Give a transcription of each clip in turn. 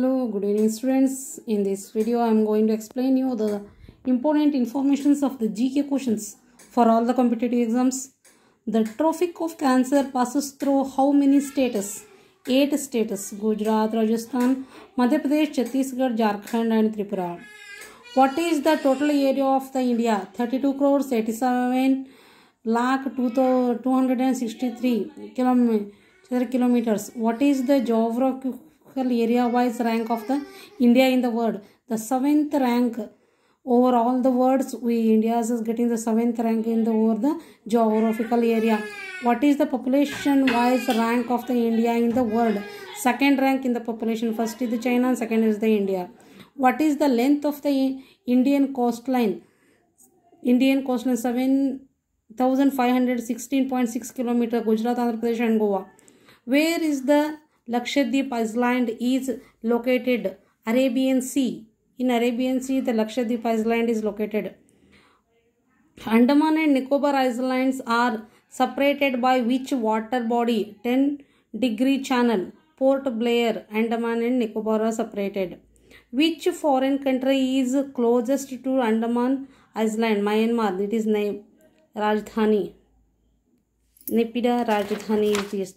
hello good evening students in this video i am going to explain you the important informations of the gk questions for all the competitive exams the traffic of cancer passes through how many states eight states gujarat rajasthan madhya pradesh chhattisgarh jharkhand and tripura what is the total area of the india 32 crores 87 lakh 263 km kilometers what is the geographic area wise rank of the India in the world. The seventh rank over all the words we India is getting the seventh rank in the over the geographical area. What is the population wise rank of the India in the world? Second rank in the population. First is the China, second is the India. What is the length of the Indian coastline? Indian coastline seven thousand five hundred sixteen point six kilometer. Gujarat, Andhra Pradesh, and Goa. Where is the Lakshadweep Island is located Arabian Sea. In Arabian Sea, the Lakshadweep Island is located. Andaman and Nicobar Islands are separated by which water body? 10 degree channel. Port Blair, Andaman and Nicobar are separated. Which foreign country is closest to Andaman Island? Myanmar. It is named Rajdhani. Nipida Rajdhani is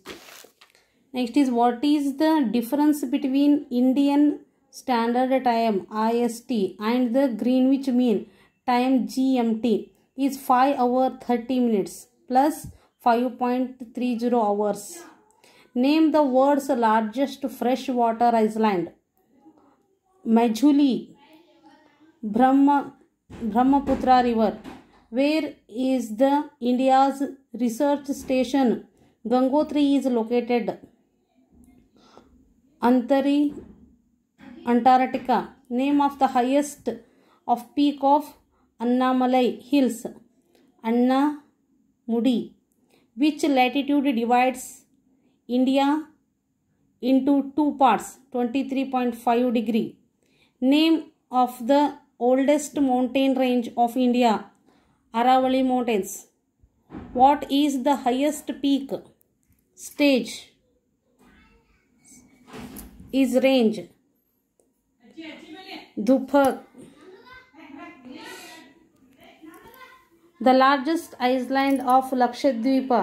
Next is what is the difference between Indian Standard Time IST and the Greenwich Mean Time GMT is 5 hour 30 minutes plus 5.30 hours. Name the world's largest freshwater island. Majuli, Brahma, Brahmaputra River. Where is the India's research station Gangotri is located? Antari Antarctica, name of the highest of peak of Annamalai Hills, Anna Mudi, which latitude divides India into two parts, 23.5 degree. Name of the oldest mountain range of India, Aravalli Mountains. What is the highest peak? Stage is range धूफक the largest island of Lakshadweep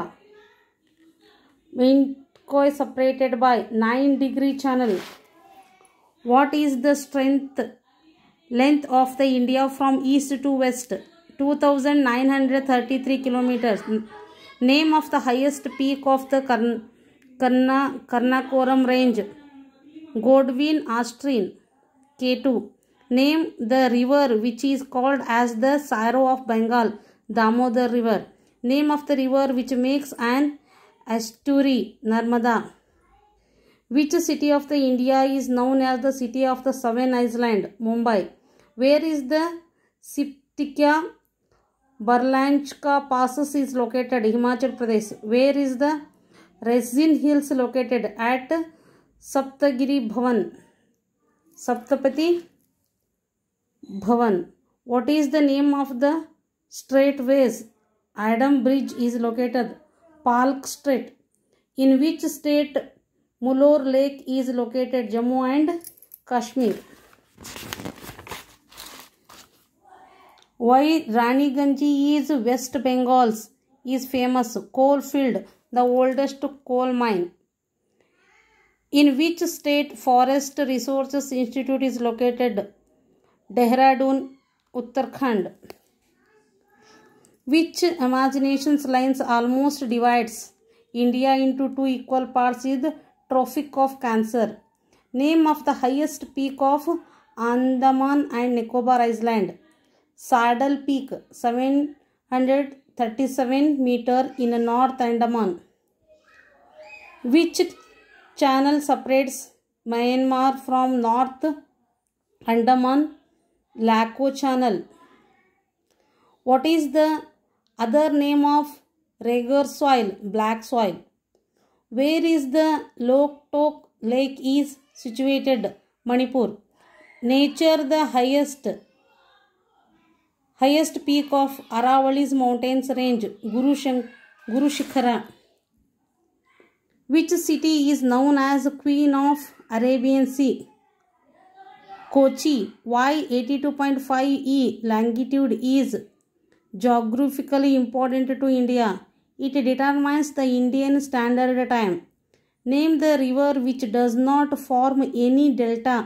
इनको separated by nine degree channel what is the strength length of the India from east to west two thousand nine hundred thirty three kilometres name of the highest peak of the Karna Karakoram range Godwin Astrin. K2. Name the river which is called as the Sairo of Bengal, Damodar River. Name of the river which makes an estuary, Narmada. Which city of the India is known as the city of the seven island, Mumbai? Where is the Siptika Barlanchka passes is located, Himachal Pradesh? Where is the Resin Hills located at Saptagiri Bhawan, Saptapati Bhavan. What is the name of the straightways? Adam Bridge is located. Park Street. In which state Mulor Lake is located? Jammu and Kashmir. Why Rani Raniganji is West Bengal's is famous coal field, the oldest coal mine. In which state Forest Resources Institute is located? Dehradun, Uttarakhand. Which imaginations lines almost divides India into two equal parts is Trophic of Cancer. Name of the highest peak of Andaman and Nicobar Island. Saddle Peak, 737 meter in North Andaman. Which channel separates Myanmar from North Andaman Lako channel. What is the other name of regular soil? Black soil. Where is the Loktok lake is situated? Manipur. Nature the highest highest peak of Aravalis mountains range Guru, Shink, Guru Shikhara. Which city is known as Queen of Arabian Sea? Kochi. Why 82.5 E longitude is geographically important to India? It determines the Indian standard time. Name the river which does not form any delta.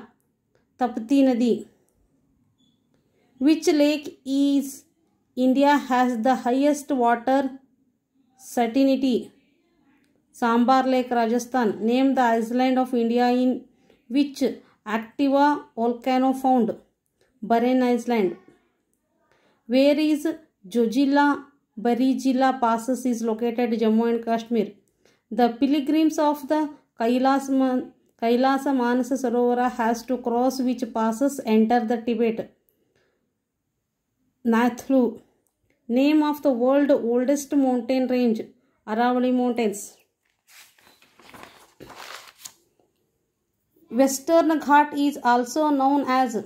Tapti Nadi. Which lake is India has the highest water salinity? Sambar Lake, Rajasthan, named the island of India in which Activa volcano found, Bahrain Island. Where is Jojila Barijila passes is located Jammu and Kashmir. The pilgrims of the Kailas Kailasa Manasa Sarovara has to cross which passes enter the Tibet. Nathlu, name of the world oldest mountain range, Aravali Mountains. Western Ghat is also known as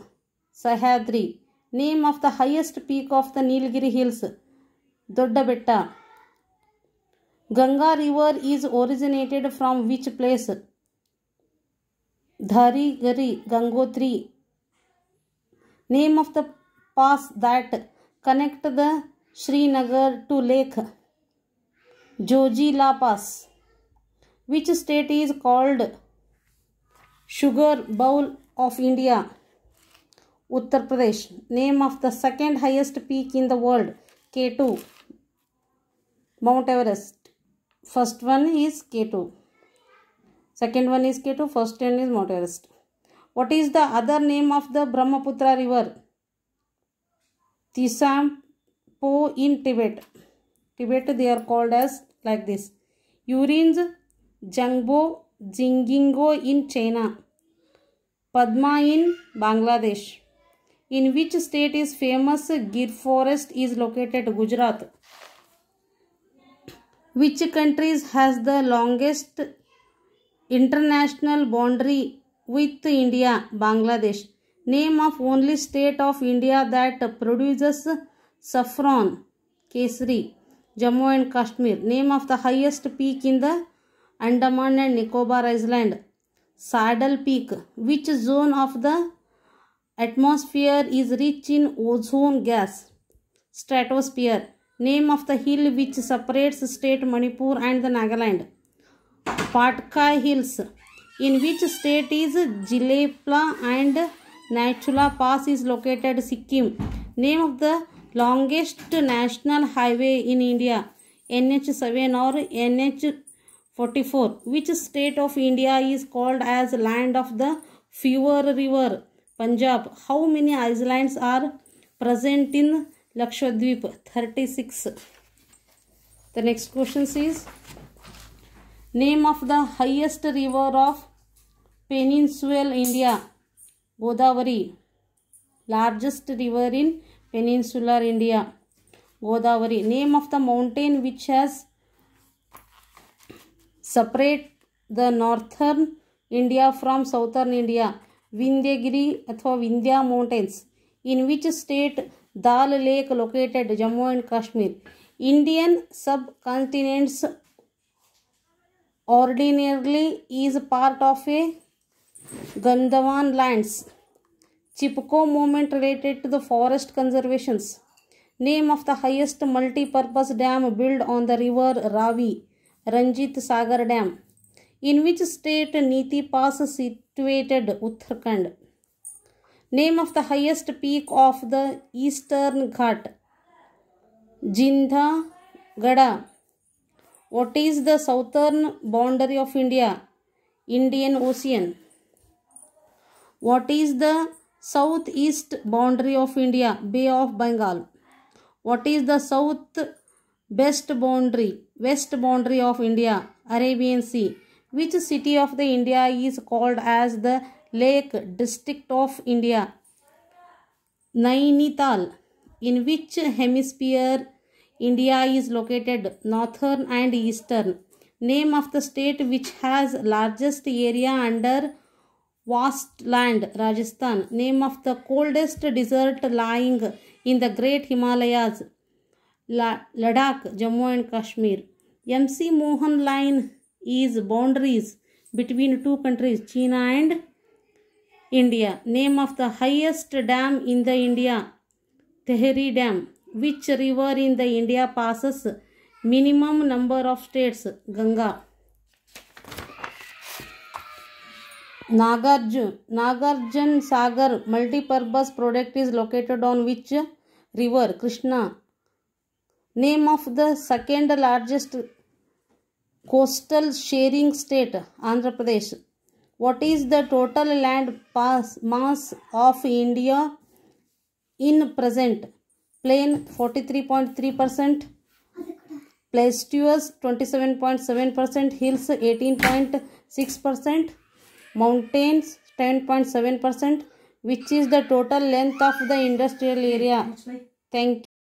Sahyadri, name of the highest peak of the Nilgiri Hills, Doddabetta. Ganga river is originated from which place? Dharigiri Gangotri. Name of the pass that connect the Srinagar to Lake Jojila Pass. Which state is called Sugar Bowl of India, Uttar Pradesh. Name of the second highest peak in the world, K2. Mount Everest. First one is K2. Second one is K2, first one is Mount Everest. What is the other name of the Brahmaputra river? Tisampo in Tibet. Tibet they are called as like this. Urines, Jangbo Jingingo in China, Padma in Bangladesh. In which state is famous Gir forest is located Gujarat? Which countries has the longest international boundary with India, Bangladesh? Name of only state of India that produces saffron, Kesri, Jammu and Kashmir. Name of the highest peak in the Andaman and Nicobar Island, Saddle Peak. Which zone of the atmosphere is rich in ozone gas? Stratosphere. Name of the hill which separates state Manipur and the Nagaland. Patkai Hills. In which state is Jilepla and Natchula Pass is located Sikkim. Name of the longest national highway in India. NH7 or NH 44. Which state of India is called as land of the fewer river? Punjab. How many islands are present in Lakshadweep? 36. The next question is Name of the highest river of Peninsula India? Godavari. Largest river in Peninsular India. Godavari. Name of the mountain which has separate the northern India from southern India, Vindhyagiri or Vindhya mountains. In which state Dal Lake located Jammu and Kashmir? Indian subcontinents ordinarily is part of a Gandhavan lands. Chipko movement related to the forest conservations. Name of the highest multi-purpose dam built on the river Ravi. Ranjit Sagar Dam. In which state Niti Pass situated Uttarakhand? Name of the highest peak of the Eastern Ghat. Jindha Gada. What is the southern boundary of India? Indian Ocean. What is the southeast boundary of India? Bay of Bengal. What is the south west boundary? west boundary of India, Arabian Sea. Which city of the India is called as the Lake District of India? Nainital. In which hemisphere India is located? Northern and Eastern. Name of the state which has largest area under vast land, Rajasthan. Name of the coldest desert lying in the Great Himalayas, Ladakh, Jammu and Kashmir. MC Mohan line is boundaries between two countries, China and India. Name of the highest dam in the India, Tehri Dam. Which river in the India passes minimum number of states, Ganga. Nagarjun, Nagarjan Sagar multi-purpose product is located on which river, Krishna. Name of the second largest coastal sharing state, Andhra Pradesh. What is the total land mass of India in present? Plain 43.3%, plateaus 27.7%, hills 18.6%, mountains 10.7%, which is the total length of the industrial area. Thank you.